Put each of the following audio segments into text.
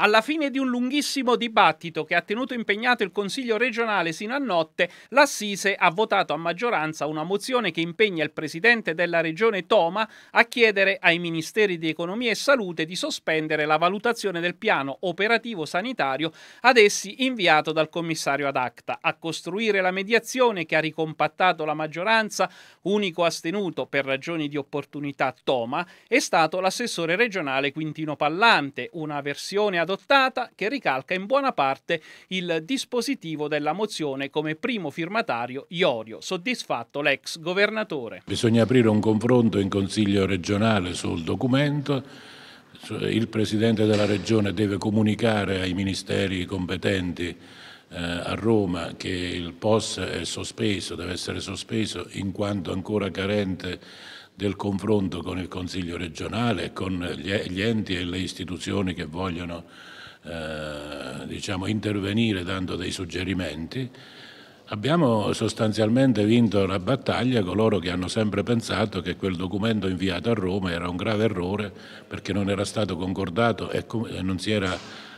Alla fine di un lunghissimo dibattito che ha tenuto impegnato il Consiglio regionale sino a notte, l'Assise ha votato a maggioranza una mozione che impegna il presidente della regione Toma a chiedere ai ministeri di economia e salute di sospendere la valutazione del piano operativo sanitario ad essi inviato dal commissario ad acta, a costruire la mediazione che ha ricompattato la maggioranza, unico astenuto per ragioni di opportunità Toma, è stato l'assessore regionale Quintino Pallante, una versione ad adottata che ricalca in buona parte il dispositivo della mozione come primo firmatario Iorio, soddisfatto l'ex governatore. Bisogna aprire un confronto in Consiglio regionale sul documento il Presidente della Regione deve comunicare ai ministeri competenti eh, a Roma che il POS è sospeso, deve essere sospeso in quanto ancora carente del confronto con il Consiglio regionale, con gli enti e le istituzioni che vogliono eh, diciamo, intervenire dando dei suggerimenti. Abbiamo sostanzialmente vinto la battaglia coloro che hanno sempre pensato che quel documento inviato a Roma era un grave errore perché non era stato concordato e non si era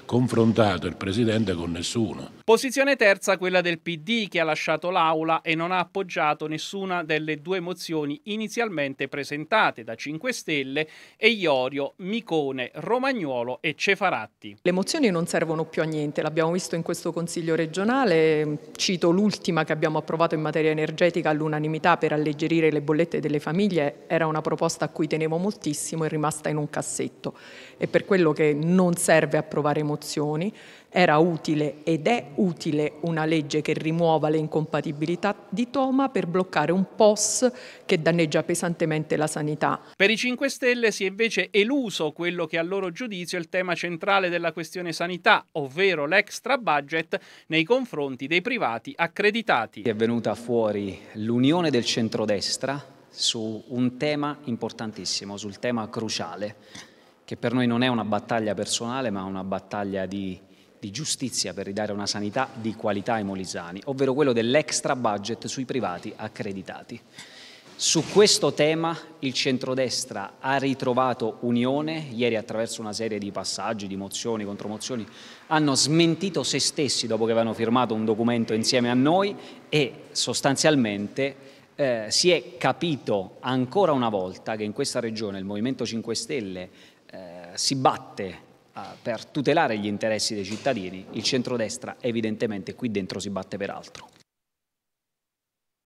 confrontato il Presidente con nessuno. Posizione terza quella del PD che ha lasciato l'aula e non ha appoggiato nessuna delle due mozioni inizialmente presentate da 5 Stelle e Iorio, Micone, Romagnuolo e Cefaratti. Le mozioni non servono più a niente, l'abbiamo visto in questo Consiglio regionale, cito l'ultima che abbiamo approvato in materia energetica all'unanimità per alleggerire le bollette delle famiglie, era una proposta a cui tenevo moltissimo e rimasta in un cassetto. È per quello che non serve approvare mozioni, era utile ed è utile una legge che rimuova le incompatibilità di Toma per bloccare un POS che danneggia pesantemente la sanità. Per i 5 Stelle si è invece eluso quello che a loro giudizio è il tema centrale della questione sanità, ovvero l'extra budget nei confronti dei privati accreditati. È venuta fuori l'unione del centrodestra su un tema importantissimo, sul tema cruciale, che per noi non è una battaglia personale ma una battaglia di di giustizia per ridare una sanità di qualità ai molisani, ovvero quello dell'extra budget sui privati accreditati. Su questo tema il centrodestra ha ritrovato unione, ieri attraverso una serie di passaggi, di mozioni, contromozioni, hanno smentito se stessi dopo che avevano firmato un documento insieme a noi e sostanzialmente eh, si è capito ancora una volta che in questa regione il Movimento 5 Stelle eh, si batte Ah, per tutelare gli interessi dei cittadini, il centrodestra evidentemente qui dentro si batte per altro.